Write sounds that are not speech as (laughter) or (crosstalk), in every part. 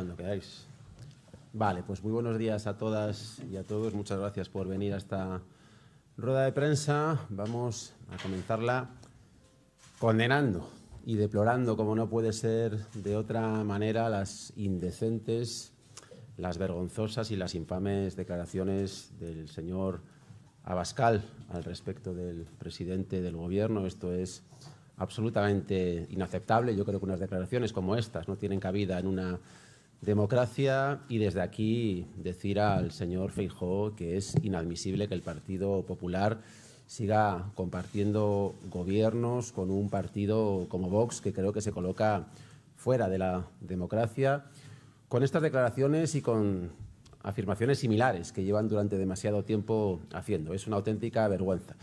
cuando queráis. Vale, pues muy buenos días a todas y a todos. Muchas gracias por venir a esta rueda de prensa. Vamos a comenzarla condenando y deplorando, como no puede ser de otra manera, las indecentes, las vergonzosas y las infames declaraciones del señor Abascal al respecto del presidente del Gobierno. Esto es absolutamente inaceptable. Yo creo que unas declaraciones como estas no tienen cabida en una democracia y desde aquí decir al señor Feijó que es inadmisible que el Partido Popular siga compartiendo gobiernos con un partido como Vox que creo que se coloca fuera de la democracia. Con estas declaraciones y con afirmaciones similares que llevan durante demasiado tiempo haciendo, es una auténtica vergüenza.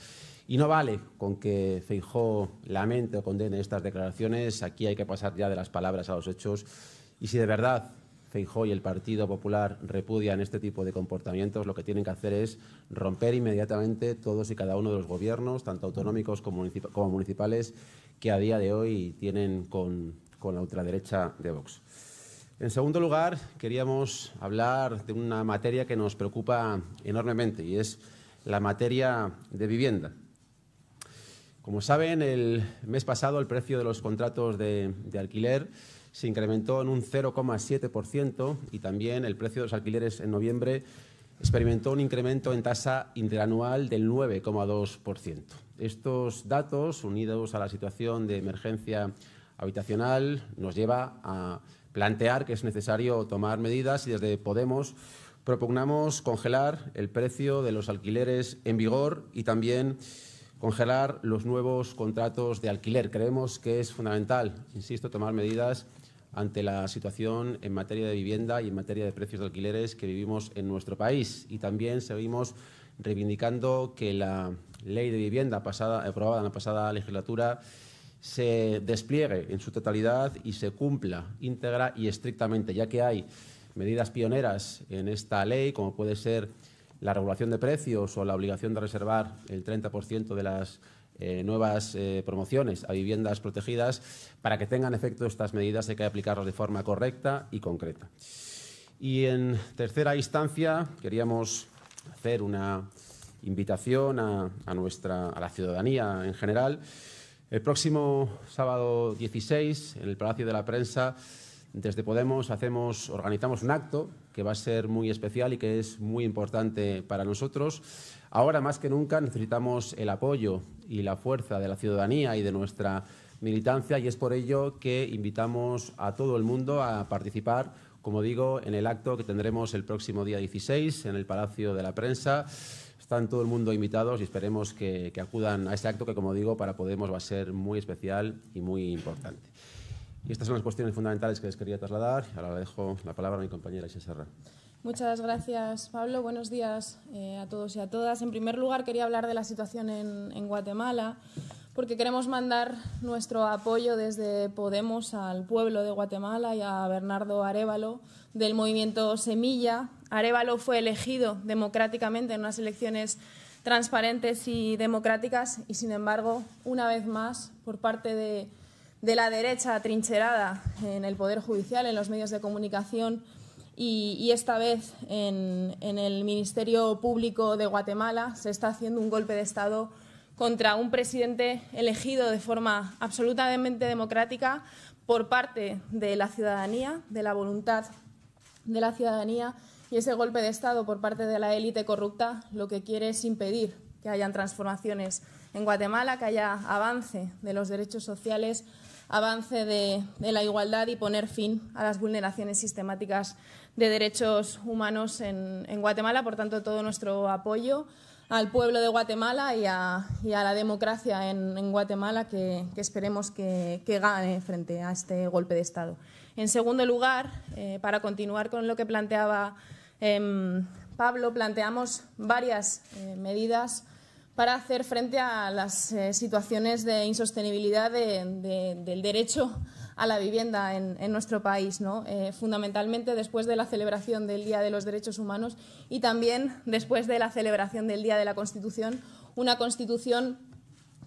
Y no vale con que Feijó lamente o condene estas declaraciones, aquí hay que pasar ya de las palabras a los hechos y si de verdad Feijó y el Partido Popular repudian este tipo de comportamientos, lo que tienen que hacer es romper inmediatamente todos y cada uno de los gobiernos, tanto autonómicos como, municipales, que a día de hoy tienen con, la ultraderecha de Vox. En segundo lugar, queríamos hablar de una materia que nos preocupa enormemente y es la materia de vivienda. Como saben, el mes pasado el precio de los contratos de alquiler se incrementó en un 0,7% y también el precio de los alquileres en noviembre experimentó un incremento en tasa interanual del 9,2%. Estos datos, unidos a la situación de emergencia habitacional, nos lleva a plantear que es necesario tomar medidas y desde Podemos propugnamos congelar el precio de los alquileres en vigor y también congelar los nuevos contratos de alquiler. Creemos que es fundamental, insisto, tomar medidas ante la situación en materia de vivienda y en materia de precios de alquileres que vivimos en nuestro país. Y también seguimos reivindicando que la ley de vivienda aprobada en la pasada legislatura se despliegue en su totalidad y se cumpla íntegra y estrictamente, ya que hay medidas pioneras en esta ley, como puede ser la regulación de precios o la obligación de reservar el 30% de las eh, nuevas eh, promociones a viviendas protegidas, para que tengan efecto estas medidas hay que aplicarlas de forma correcta y concreta. Y en tercera instancia, queríamos hacer una invitación a, nuestra, a la ciudadanía en general. El próximo sábado 16, en el Palacio de la Prensa, desde Podemos hacemos, organizamos un acto que va a ser muy especial y que es muy importante para nosotros. Ahora más que nunca necesitamos el apoyo y la fuerza de la ciudadanía y de nuestra militancia y es por ello que invitamos a todo el mundo a participar, como digo, en el acto que tendremos el próximo día 16 en el Palacio de la Prensa. Están todo el mundo invitados y esperemos que, acudan a ese acto que, como digo, para Podemos va a ser muy especial y muy importante. Y estas son las cuestiones fundamentales que les quería trasladar. Ahora le dejo la palabra a mi compañera Isa Serra. Muchas gracias, Pablo. Buenos días eh, a todos y a todas. En primer lugar, quería hablar de la situación en, Guatemala, porque queremos mandar nuestro apoyo desde Podemos al pueblo de Guatemala y a Bernardo Arevalo del movimiento Semilla. Arevalo fue elegido democráticamente en unas elecciones transparentes y democráticas y, sin embargo, una vez más, por parte de, de la derecha trincherada en el Poder Judicial, en los medios de comunicación, y, esta vez en, en el Ministerio Público de Guatemala se está haciendo un golpe de Estado contra un presidente elegido de forma absolutamente democrática por parte de la ciudadanía, de la voluntad de la ciudadanía y ese golpe de Estado por parte de la élite corrupta lo que quiere es impedir que haya transformaciones en Guatemala, que haya avance de los derechos sociales, avance de, la igualdad y poner fin a las vulneraciones sistemáticas de derechos humanos en, Guatemala. Por tanto, todo nuestro apoyo al pueblo de Guatemala y a, la democracia en, Guatemala que, esperemos que, gane frente a este golpe de Estado. En segundo lugar, eh, para continuar con lo que planteaba em, Pablo, planteamos varias eh, medidas para hacer frente a las eh, situaciones de insostenibilidad del derecho a la vivienda en, nuestro país, eh, fundamentalmente después de la celebración del Día de los Derechos Humanos y también después de la celebración del Día de la Constitución, una Constitución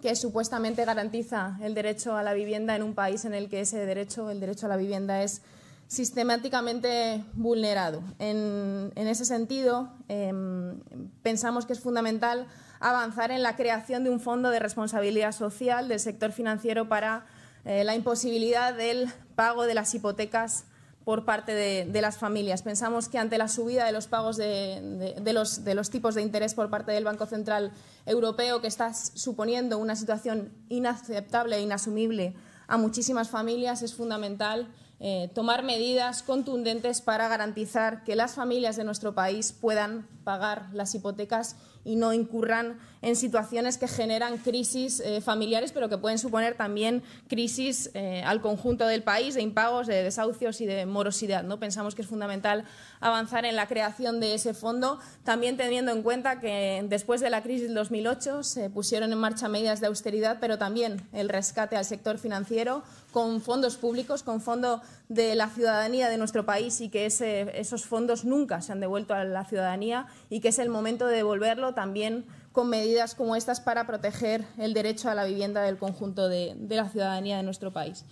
que supuestamente garantiza el derecho a la vivienda en un país en el que ese derecho, el derecho a la vivienda, es sistemáticamente vulnerado. En, ese sentido, em, pensamos que es fundamental avanzar en la creación de un fondo de responsabilidad social del sector financiero para eh, la imposibilidad del pago de las hipotecas por parte de, las familias. Pensamos que ante la subida de los pagos de, los, tipos de interés por parte del Banco Central Europeo, que está suponiendo una situación inaceptable e inasumible a muchísimas familias, es fundamental eh, tomar medidas contundentes para garantizar que las familias de nuestro país puedan pagar las hipotecas y no incurran en situaciones que generan crisis eh, familiares, pero que pueden suponer también crisis eh, al conjunto del país, de impagos, de desahucios y de morosidad. ¿no? Pensamos que es fundamental avanzar en la creación de ese fondo, también teniendo en cuenta que después de la crisis del 2008 se pusieron en marcha medidas de austeridad, pero también el rescate al sector financiero con fondos públicos, con fondo de la ciudadanía de nuestro país y que esos fondos nunca se han devuelto a la ciudadanía y que es el momento de devolverlo también con medidas como estas para proteger el derecho a la vivienda del conjunto de, la ciudadanía de nuestro país.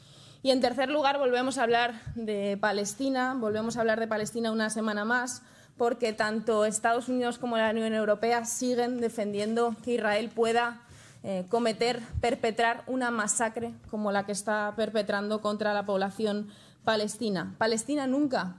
Y en tercer lugar, volvemos a hablar de Palestina, volvemos a hablar de Palestina una semana más, porque tanto Estados Unidos como la Unión Europea siguen defendiendo que Israel pueda eh, cometer, perpetrar una masacre como la que está perpetrando contra la población palestina. Palestina nunca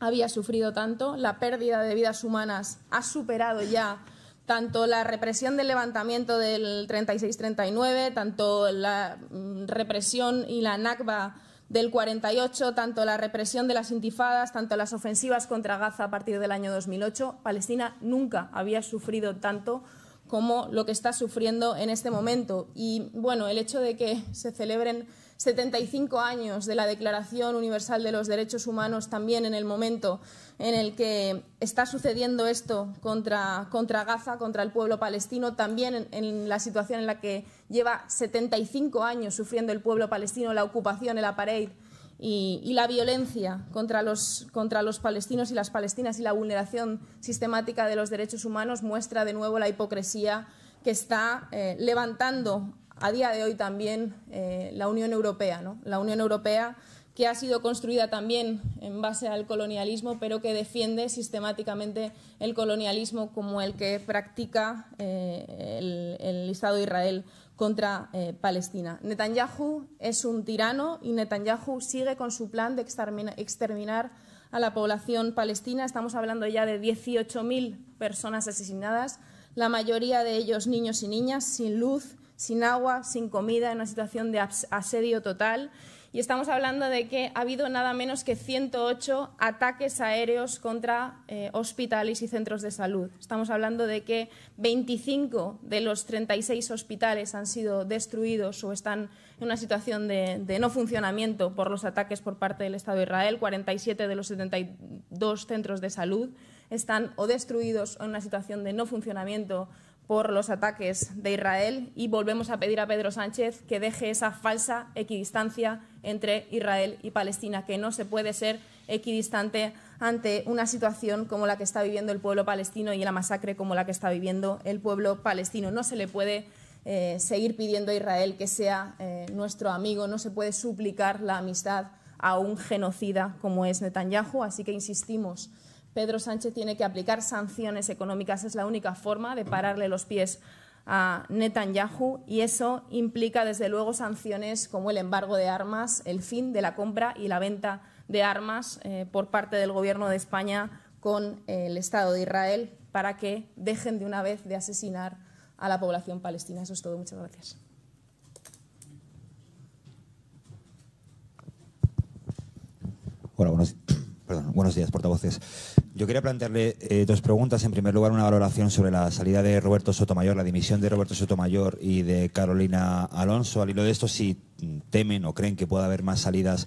había sufrido tanto, la pérdida de vidas humanas ha superado ya tanto la represión del levantamiento del 36-39, tanto la mm, represión y la Nakba del 48, tanto la represión de las intifadas, tanto las ofensivas contra Gaza a partir del año 2008, Palestina nunca había sufrido tanto como lo que está sufriendo en este momento. Y bueno, el hecho de que se celebren 75 años de la Declaración Universal de los Derechos Humanos, también en el momento en el que está sucediendo esto contra, contra Gaza, contra el pueblo palestino, también en, la situación en la que lleva 75 años sufriendo el pueblo palestino la ocupación, el apartheid y, la violencia contra los, contra los palestinos y las palestinas y la vulneración sistemática de los derechos humanos muestra de nuevo la hipocresía que está eh, levantando a día de hoy también eh, la Unión Europea, La Unión Europea que ha sido construida también en base al colonialismo, pero que defiende sistemáticamente el colonialismo como el que practica eh, el, Estado de Israel contra eh, Palestina. Netanyahu es un tirano y Netanyahu sigue con su plan de exterminar, exterminar a la población palestina. Estamos hablando ya de 18.000 personas asesinadas, la mayoría de ellos niños y niñas sin luz sin agua, sin comida, en una situación de asedio total. Y estamos hablando de que ha habido nada menos que 108 ataques aéreos contra eh, hospitales y centros de salud. Estamos hablando de que 25 de los 36 hospitales han sido destruidos o están en una situación de, de no funcionamiento por los ataques por parte del Estado de Israel. 47 de los 72 centros de salud están o destruidos o en una situación de no funcionamiento por los ataques de Israel y volvemos a pedir a Pedro Sánchez que deje esa falsa equidistancia entre Israel y Palestina, que no se puede ser equidistante ante una situación como la que está viviendo el pueblo palestino y la masacre como la que está viviendo el pueblo palestino. No se le puede eh, seguir pidiendo a Israel que sea eh, nuestro amigo, no se puede suplicar la amistad a un genocida como es Netanyahu, así que insistimos Pedro Sánchez tiene que aplicar sanciones económicas. Es la única forma de pararle los pies a Netanyahu y eso implica, desde luego, sanciones como el embargo de armas, el fin de la compra y la venta de armas eh, por parte del Gobierno de España con el Estado de Israel para que dejen de una vez de asesinar a la población palestina. Eso es todo. Muchas gracias. Bueno, buenos, Perdón, buenos días, portavoces. Yo quería plantearle eh, dos preguntas. En primer lugar, una valoración sobre la salida de Roberto Sotomayor, la dimisión de Roberto Sotomayor y de Carolina Alonso. Al hilo de esto, si temen o creen que pueda haber más salidas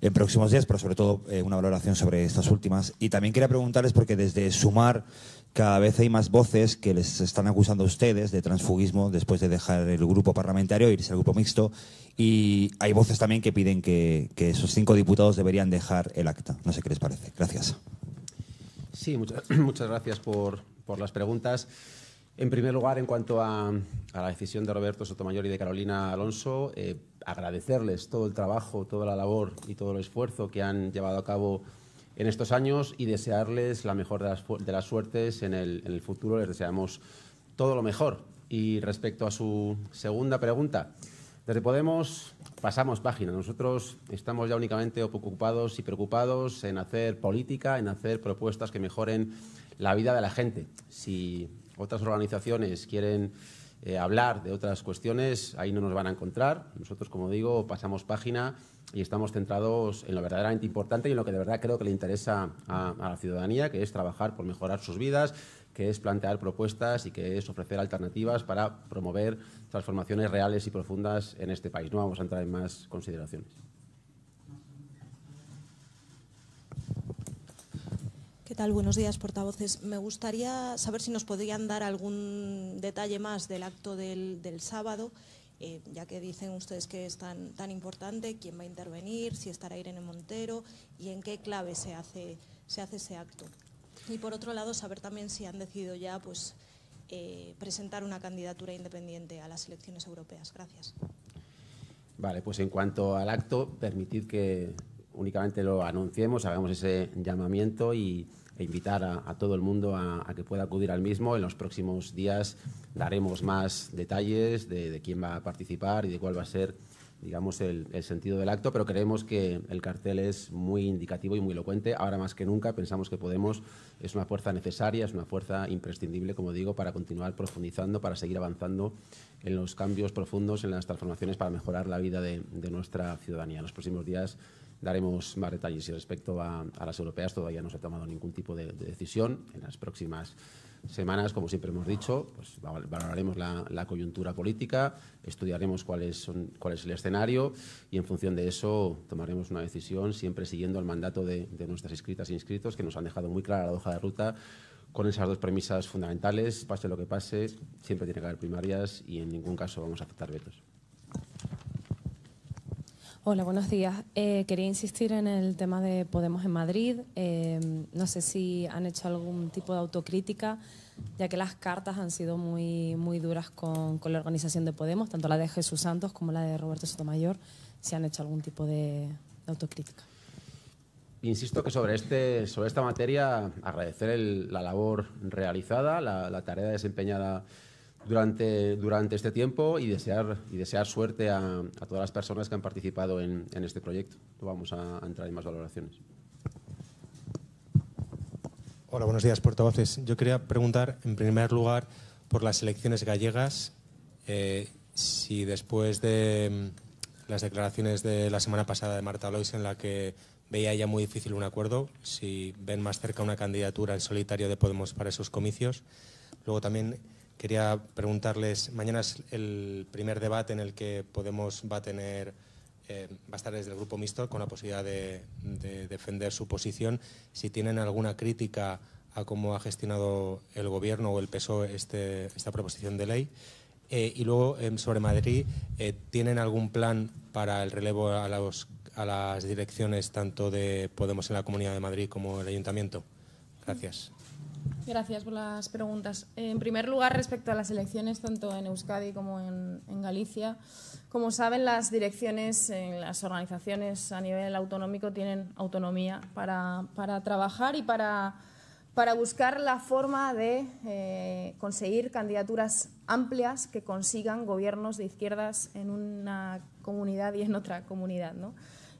en próximos días, pero sobre todo eh, una valoración sobre estas últimas. Y también quería preguntarles, porque desde Sumar cada vez hay más voces que les están acusando a ustedes de transfugismo después de dejar el grupo parlamentario y e irse al grupo mixto. Y hay voces también que piden que, esos cinco diputados deberían dejar el acta. No sé qué les parece. Gracias. Sí, muchas, (clears throat) muchas gracias por, las preguntas. En primer lugar, en cuanto a, a, la decisión de Roberto Sotomayor y de Carolina Alonso, eh, agradecerles todo el trabajo, toda la labor y todo el esfuerzo que han llevado a cabo en estos años y desearles la mejor de las, de las suertes en el, en el futuro. Les deseamos todo lo mejor. Y respecto a su segunda pregunta, desde Podemos pasamos página. Nosotros estamos ya únicamente ocupados y preocupados en hacer política, en hacer propuestas que mejoren la vida de la gente. Si otras organizaciones quieren eh, hablar de otras cuestiones, ahí no nos van a encontrar. Nosotros, como digo, pasamos página y estamos centrados en lo verdaderamente importante y en lo que de verdad creo que le interesa a la ciudadanía, que es trabajar por mejorar sus vidas, que es plantear propuestas y que es ofrecer alternativas para promover transformaciones reales y profundas en este país. No vamos a entrar en más consideraciones. Buenos días, portavoces. Me gustaría saber si nos podrían dar algún detalle más del acto del, sábado, eh, ya que dicen ustedes que es tan, importante, quién va a intervenir, si estará Irene Montero y en qué clave se hace, se hace ese acto. Y por otro lado, saber también si han decidido ya pues, eh, presentar una candidatura independiente a las elecciones europeas. Gracias. Vale, pues en cuanto al acto, permitid que únicamente lo anunciemos, hagamos ese llamamiento y e invitar a, todo el mundo a, que pueda acudir al mismo. En los próximos días daremos más detalles de, quién va a participar y de cuál va a ser digamos, el, sentido del acto, pero creemos que el cartel es muy indicativo y muy elocuente. Ahora más que nunca pensamos que Podemos es una fuerza necesaria, es una fuerza imprescindible, como digo, para continuar profundizando, para seguir avanzando en los cambios profundos, en las transformaciones para mejorar la vida de, de nuestra ciudadanía. En los próximos días Daremos más detalles y respecto a, las europeas todavía no se ha tomado ningún tipo de, decisión. En las próximas semanas, como siempre hemos dicho, pues valoraremos la, coyuntura política, estudiaremos cuál es, el escenario y en función de eso tomaremos una decisión, siempre siguiendo el mandato de, de nuestras inscritas e inscritos, que nos han dejado muy clara la hoja de ruta con esas dos premisas fundamentales. Pase lo que pase, siempre tiene que haber primarias y en ningún caso vamos a aceptar vetos. Hola, buenos días. Eh, quería insistir en el tema de Podemos en Madrid. Eh, no sé si han hecho algún tipo de autocrítica, ya que las cartas han sido muy, muy duras con, con la organización de Podemos, tanto la de Jesús Santos como la de Roberto Sotomayor, si han hecho algún tipo de, autocrítica. Insisto que sobre, este, sobre esta materia agradecer la labor realizada, la, la tarea desempeñada durante, durante este tiempo y desear, y desear suerte a, todas las personas que han participado en, en este proyecto. Vamos a, entrar en más valoraciones. Hola, buenos días, portavoces. Yo quería preguntar, en primer lugar, por las elecciones gallegas, eh, si después de mm, las declaraciones de la semana pasada de Marta Lois, en la que veía ya muy difícil un acuerdo, si ven más cerca una candidatura en solitario de Podemos para esos comicios. Luego también Quería preguntarles, mañana es el primer debate en el que Podemos va a tener, eh, va a estar desde el grupo mixto con la posibilidad de, defender su posición. Si tienen alguna crítica a cómo ha gestionado el Gobierno o el PSOE este, esta proposición de ley. Eh, y luego, em, sobre Madrid, eh, ¿tienen algún plan para el relevo a, a las direcciones tanto de Podemos en la Comunidad de Madrid como el Ayuntamiento? Gracias. Gracias por las preguntas. En primer lugar, respecto a las elecciones, tanto en Euskadi como en, Galicia, como saben, las direcciones en eh, las organizaciones a nivel autonómico tienen autonomía para, trabajar y para, buscar la forma de eh, conseguir candidaturas amplias que consigan gobiernos de izquierdas en una comunidad y en otra comunidad. ¿no?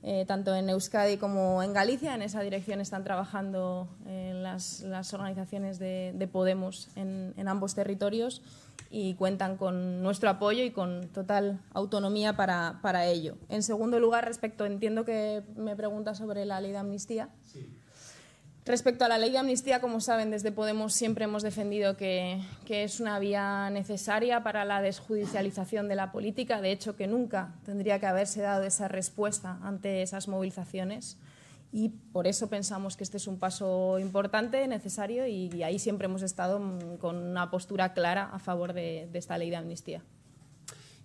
Eh, tanto en Euskadi como en Galicia. En esa dirección están trabajando eh, las, organizaciones de, Podemos en, ambos territorios y cuentan con nuestro apoyo y con total autonomía para, ello. En segundo lugar, respecto, entiendo que me pregunta sobre la ley de amnistía. Respecto a la ley de amnistía, como saben, desde Podemos siempre hemos defendido que, es una vía necesaria para la desjudicialización de la política. De hecho, que nunca tendría que haberse dado esa respuesta ante esas movilizaciones. Y por eso pensamos que este es un paso importante, necesario, y, ahí siempre hemos estado mm, con una postura clara a favor de esta ley de amnistía.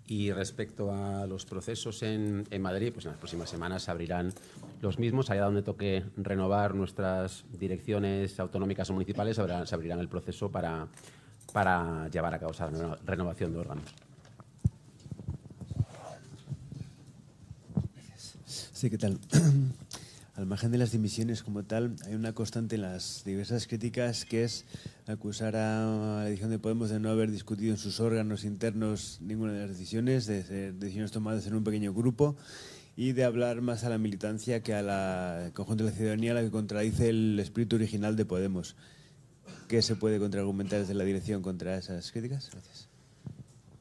Y respecto a los procesos en, Madrid, pues en las próximas semanas se abrirán los mismos. Allá donde toque renovar nuestras direcciones autonómicas o municipales, se abrirán el proceso para, para llevar a cabo esa renovación de órganos. Sí, ¿qué tal? (clears throat) Al margen de las dimisiones como tal, hay una constante en las diversas críticas que es acusar a la edición de Podemos de no haber discutido en sus órganos internos ninguna de las decisiones, de ser decisiones tomadas en un pequeño grupo y de hablar más a la militancia que al conjunto de la ciudadanía, la que contradice el espíritu original de Podemos. ¿Qué se puede contraargumentar desde la dirección contra esas críticas? Gracias.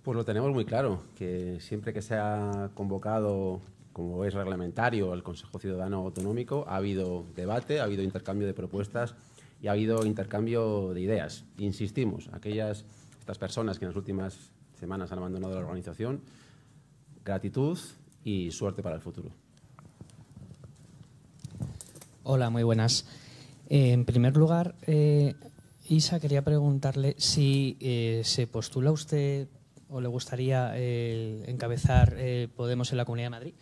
Pues lo tenemos muy claro, que siempre que se ha convocado como es reglamentario el Consejo Ciudadano Autonómico, ha habido debate, ha habido intercambio de propuestas y ha habido intercambio de ideas. Insistimos, aquellas estas personas que en las últimas semanas han abandonado la organización, gratitud y suerte para el futuro. Hola, muy buenas. Eh, en primer lugar, eh, Isa, quería preguntarle si eh, se postula usted o le gustaría encabezar Podemos en la Comunidad de Madrid.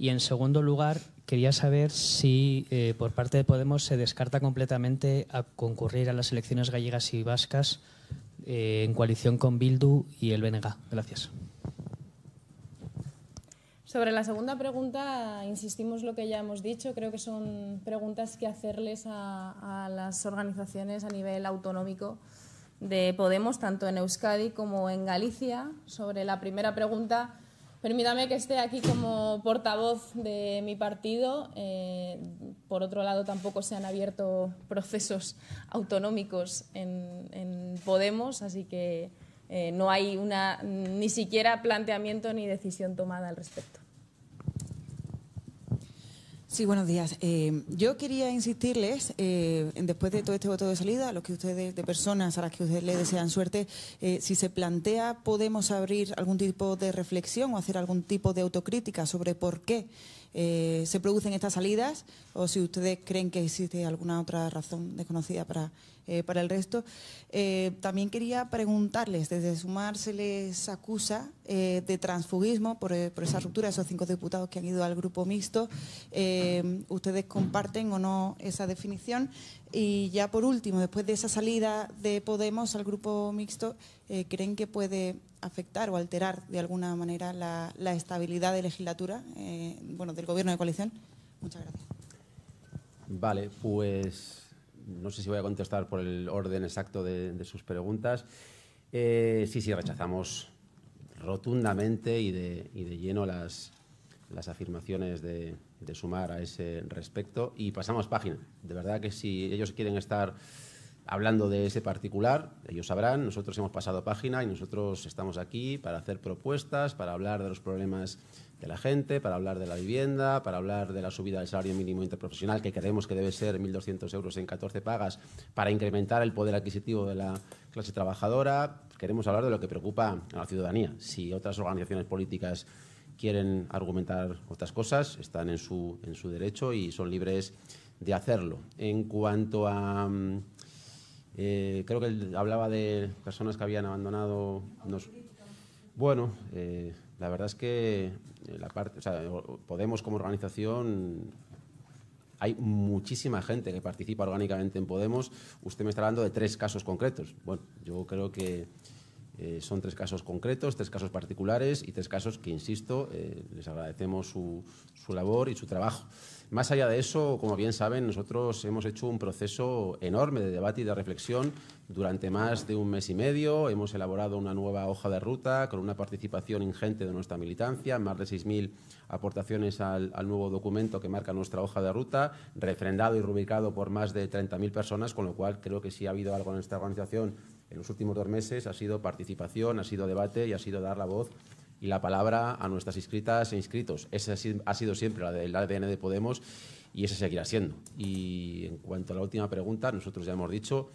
Y en segundo lugar, quería saber si eh, por parte de Podemos se descarta completamente a concurrir a las elecciones gallegas y vascas eh, en coalición con Bildu y el BNG. Gracias. Sobre la segunda pregunta, insistimos lo que ya hemos dicho. Creo que son preguntas que hacerles a las organizaciones a nivel autonómico de Podemos, tanto en Euskadi como en Galicia. Sobre la primera pregunta, Permítame que esté aquí como portavoz de mi partido. Eh, por otro lado, tampoco se han abierto procesos autonómicos en, Podemos, así que eh, no hay una, ni siquiera planteamiento ni decisión tomada al respecto. Sí, buenos días. Eh, yo quería insistirles, eh, después de todo este voto de salida, a los que ustedes, de personas a las que ustedes le desean suerte, eh, si se plantea, podemos abrir algún tipo de reflexión o hacer algún tipo de autocrítica sobre por qué eh, se producen estas salidas o si ustedes creen que existe alguna otra razón desconocida para, eh, para el resto. Eh, también quería preguntarles, desde Sumar se les acusa de transfugismo por, por, esa ruptura de esos cinco diputados que han ido al grupo mixto. ¿Ustedes comparten o no esa definición? Y ya por último, después de esa salida de Podemos al grupo mixto, ¿creen que puede afectar o alterar de alguna manera la, estabilidad de legislatura, eh, bueno, del gobierno de coalición? Muchas gracias. Vale, pues no sé si voy a contestar por el orden exacto de, sus preguntas. Eh, sí, sí, rechazamos rotundamente y de, y de lleno las, las afirmaciones de sumar a ese respecto y pasamos página. De verdad que si ellos quieren estar hablando de ese particular, ellos sabrán, nosotros hemos pasado página y nosotros estamos aquí para hacer propuestas, para hablar de los problemas de la gente, para hablar de la vivienda, para hablar de la subida del salario mínimo interprofesional, que creemos que debe ser 1.200 euros en 14 pagas, para incrementar el poder adquisitivo de la clase trabajadora. Queremos hablar de lo que preocupa a la ciudadanía. Si otras organizaciones políticas quieren argumentar otras cosas, están en su, en su derecho y son libres de hacerlo. En cuanto a... Mm, eh, creo que él hablaba de personas que habían abandonado. Nos... Bueno, eh, la verdad es que eh, la parte, Podemos como organización hay muchísima gente que participa orgánicamente en Podemos. Usted me está hablando de tres casos concretos. Bueno, yo creo que eh, son tres casos concretos, tres casos particulares y tres casos que, insisto, eh, les agradecemos su, labor y su trabajo. Más allá de eso, como bien saben, nosotros hemos hecho un proceso enorme de debate y de reflexión durante más de un mes y medio. Hemos elaborado una nueva hoja de ruta con una participación ingente de nuestra militancia, más de 6.000 aportaciones al, al, nuevo documento que marca nuestra hoja de ruta, refrendado y rubricado por más de 30.000 personas, con lo cual creo que sí ha habido algo en esta organización en los últimos dos meses ha sido participación, ha sido debate y ha sido dar la voz y la palabra a nuestras inscritas e inscritos. Esa ha sido siempre la del ADN de Podemos y esa seguirá siendo. Y en cuanto a la última pregunta, nosotros ya hemos dicho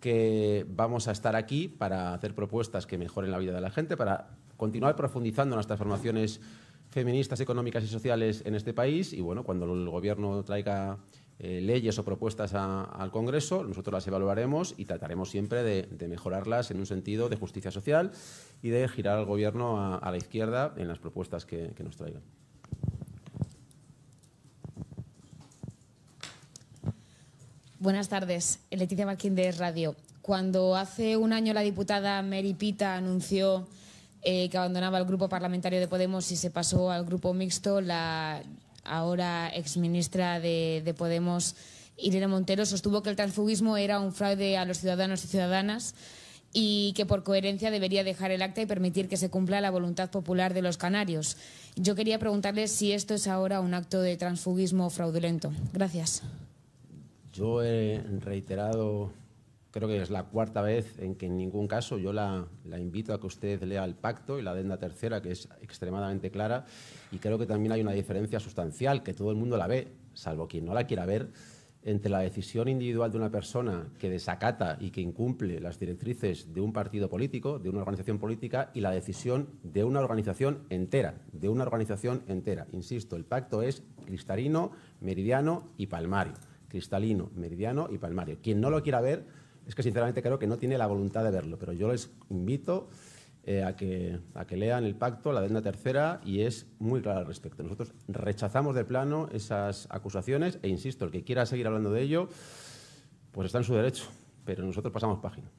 que vamos a estar aquí para hacer propuestas que mejoren la vida de la gente, para continuar profundizando en las transformaciones feministas, económicas y sociales en este país. Y bueno, cuando el gobierno traiga eh, leyes o propuestas al Congreso, nosotros las evaluaremos y trataremos siempre de, mejorarlas en un sentido de justicia social y de girar al Gobierno a, la izquierda en las propuestas que, nos traigan. Buenas tardes, Leticia Marquín de Radio. Cuando hace un año la diputada Mary Pita anunció eh, que abandonaba el grupo parlamentario de Podemos y se pasó al grupo mixto, la ahora exministra de, de Podemos, Irene Montero, sostuvo que el transfugismo era un fraude a los ciudadanos y ciudadanas y que por coherencia debería dejar el acta y permitir que se cumpla la voluntad popular de los canarios. Yo quería preguntarle si esto es ahora un acto de transfugismo fraudulento. Gracias. Yo he reiterado creo que es la cuarta vez en que en ningún caso yo la, invito a que usted lea el pacto y la adenda tercera, que es extremadamente clara, y creo que también hay una diferencia sustancial, que todo el mundo la ve, salvo quien no la quiera ver, entre la decisión individual de una persona que desacata y que incumple las directrices de un partido político, de una organización política, y la decisión de una organización entera, de una organización entera. Insisto, el pacto es cristalino, meridiano y palmario. Cristalino, meridiano y palmario. Quien no lo quiera ver es que sinceramente creo que no tiene la voluntad de verlo, pero yo les invito eh, a, que, a que lean el pacto, la adenda tercera, y es muy claro al respecto. Nosotros rechazamos de plano esas acusaciones e, insisto, el que quiera seguir hablando de ello, pues está en su derecho, pero nosotros pasamos página.